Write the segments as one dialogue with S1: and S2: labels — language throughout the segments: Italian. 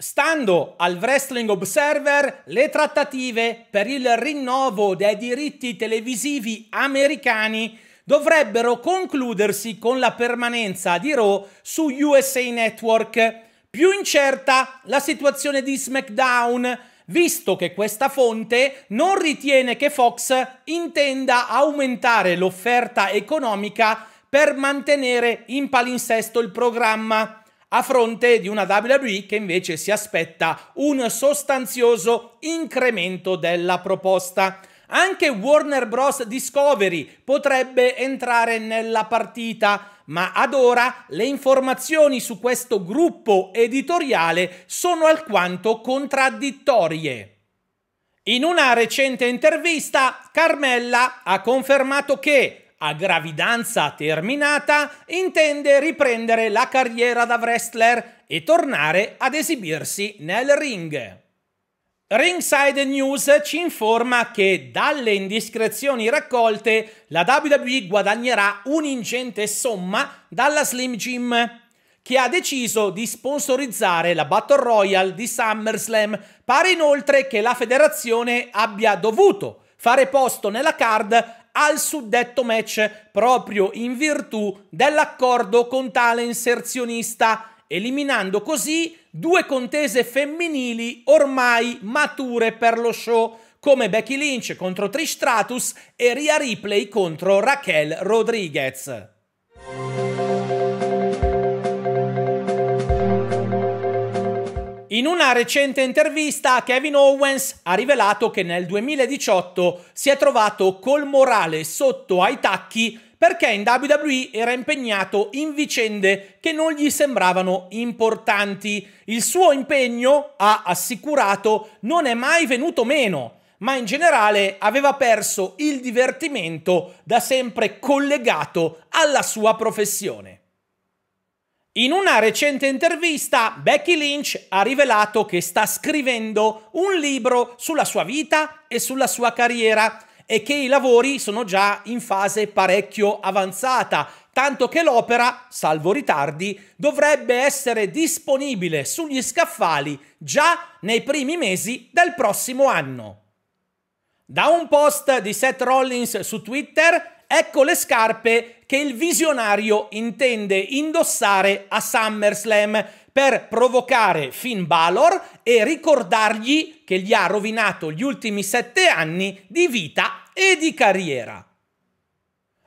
S1: Stando al Wrestling Observer, le trattative per il rinnovo dei diritti televisivi americani dovrebbero concludersi con la permanenza di Raw su USA Network. Più incerta la situazione di SmackDown, visto che questa fonte non ritiene che Fox intenda aumentare l'offerta economica per mantenere in palinsesto il programma a fronte di una WWE che invece si aspetta un sostanzioso incremento della proposta. Anche Warner Bros. Discovery potrebbe entrare nella partita, ma ad ora le informazioni su questo gruppo editoriale sono alquanto contraddittorie. In una recente intervista, Carmella ha confermato che a gravidanza terminata, intende riprendere la carriera da wrestler e tornare ad esibirsi nel ring. Ringside News ci informa che dalle indiscrezioni raccolte la WWE guadagnerà un'ingente somma dalla Slim Jim, che ha deciso di sponsorizzare la Battle Royale di SummerSlam. Pare inoltre che la federazione abbia dovuto fare posto nella card al suddetto match proprio in virtù dell'accordo con tale inserzionista, eliminando così due contese femminili ormai mature per lo show, come Becky Lynch contro Trish Stratus e Ria Ripley contro Raquel Rodriguez. In una recente intervista Kevin Owens ha rivelato che nel 2018 si è trovato col morale sotto ai tacchi perché in WWE era impegnato in vicende che non gli sembravano importanti. Il suo impegno, ha assicurato, non è mai venuto meno ma in generale aveva perso il divertimento da sempre collegato alla sua professione. In una recente intervista, Becky Lynch ha rivelato che sta scrivendo un libro sulla sua vita e sulla sua carriera e che i lavori sono già in fase parecchio avanzata, tanto che l'opera, salvo ritardi, dovrebbe essere disponibile sugli scaffali già nei primi mesi del prossimo anno. Da un post di Seth Rollins su Twitter Ecco le scarpe che il visionario intende indossare a SummerSlam per provocare Finn Balor e ricordargli che gli ha rovinato gli ultimi sette anni di vita e di carriera.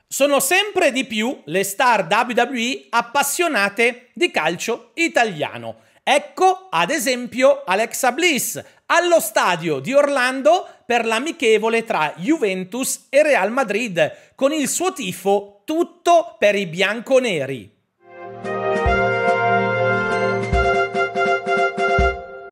S1: Sono sempre di più le star WWE appassionate di calcio italiano. Ecco ad esempio Alexa Bliss, allo stadio di Orlando per l'amichevole tra Juventus e Real Madrid, con il suo tifo tutto per i bianconeri.